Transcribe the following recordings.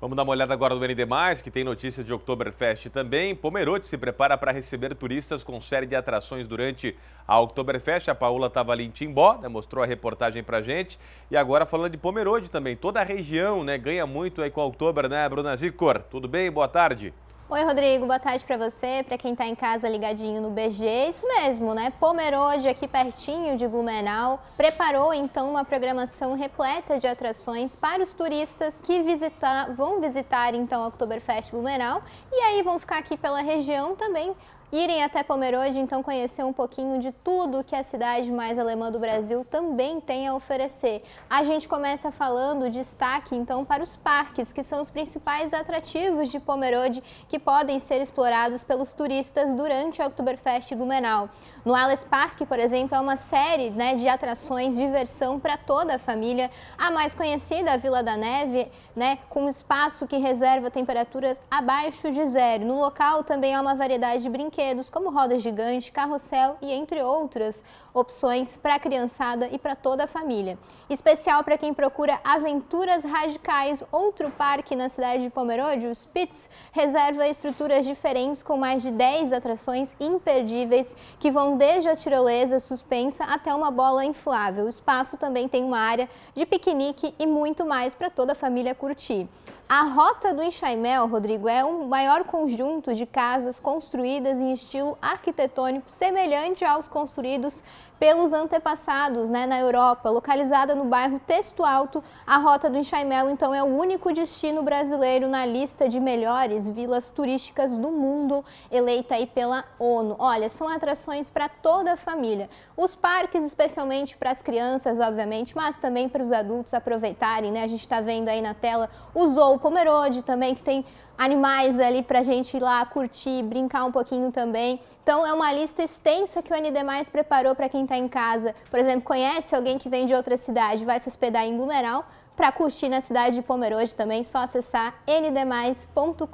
Vamos dar uma olhada agora no ND+, que tem notícias de Oktoberfest também. Pomerode se prepara para receber turistas com série de atrações durante a Oktoberfest. A Paula estava ali em Timbó, né, mostrou a reportagem para gente. E agora falando de Pomerode também, toda a região né, ganha muito aí com a Oktober, né, Bruna Zicor? Tudo bem? Boa tarde. Oi, Rodrigo, boa tarde para você, para quem está em casa ligadinho no BG. Isso mesmo, né? Pomerode, aqui pertinho de Blumenau, preparou então uma programação repleta de atrações para os turistas que visitar, vão visitar então a Oktoberfest Blumenau e aí vão ficar aqui pela região também irem até Pomerode, então conhecer um pouquinho de tudo que a cidade mais alemã do Brasil também tem a oferecer. A gente começa falando destaque então para os parques, que são os principais atrativos de Pomerode que podem ser explorados pelos turistas durante o Oktoberfest Blumenau. No Alice Park, por exemplo, é uma série né, de atrações, diversão para toda a família. A mais conhecida, a Vila da Neve, né, com um espaço que reserva temperaturas abaixo de zero. No local também há uma variedade de brinquedos brinquedos como roda gigante, carrossel e entre outras opções para a criançada e para toda a família. Especial para quem procura aventuras radicais, outro parque na cidade de Pomerode, o Spitz, reserva estruturas diferentes com mais de 10 atrações imperdíveis que vão desde a tirolesa suspensa até uma bola inflável. O espaço também tem uma área de piquenique e muito mais para toda a família curtir. A Rota do Enxaimel, Rodrigo, é um maior conjunto de casas construídas em estilo arquitetônico semelhante aos construídos pelos antepassados né, na Europa. Localizada no bairro Texto Alto, a Rota do Enxaimel, então, é o único destino brasileiro na lista de melhores vilas turísticas do mundo, eleita aí pela ONU. Olha, são atrações para toda a família. Os parques, especialmente para as crianças, obviamente, mas também para os adultos aproveitarem, né? A gente está vendo aí na tela os outros Pomerode também, que tem animais ali para a gente ir lá curtir, brincar um pouquinho também. Então é uma lista extensa que o ND Mais preparou para quem está em casa. Por exemplo, conhece alguém que vem de outra cidade, vai se hospedar em Blumenau, para curtir na cidade de Pomerode também, só acessar ndmais.com.br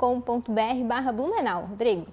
barra Blumenau. Rodrigo.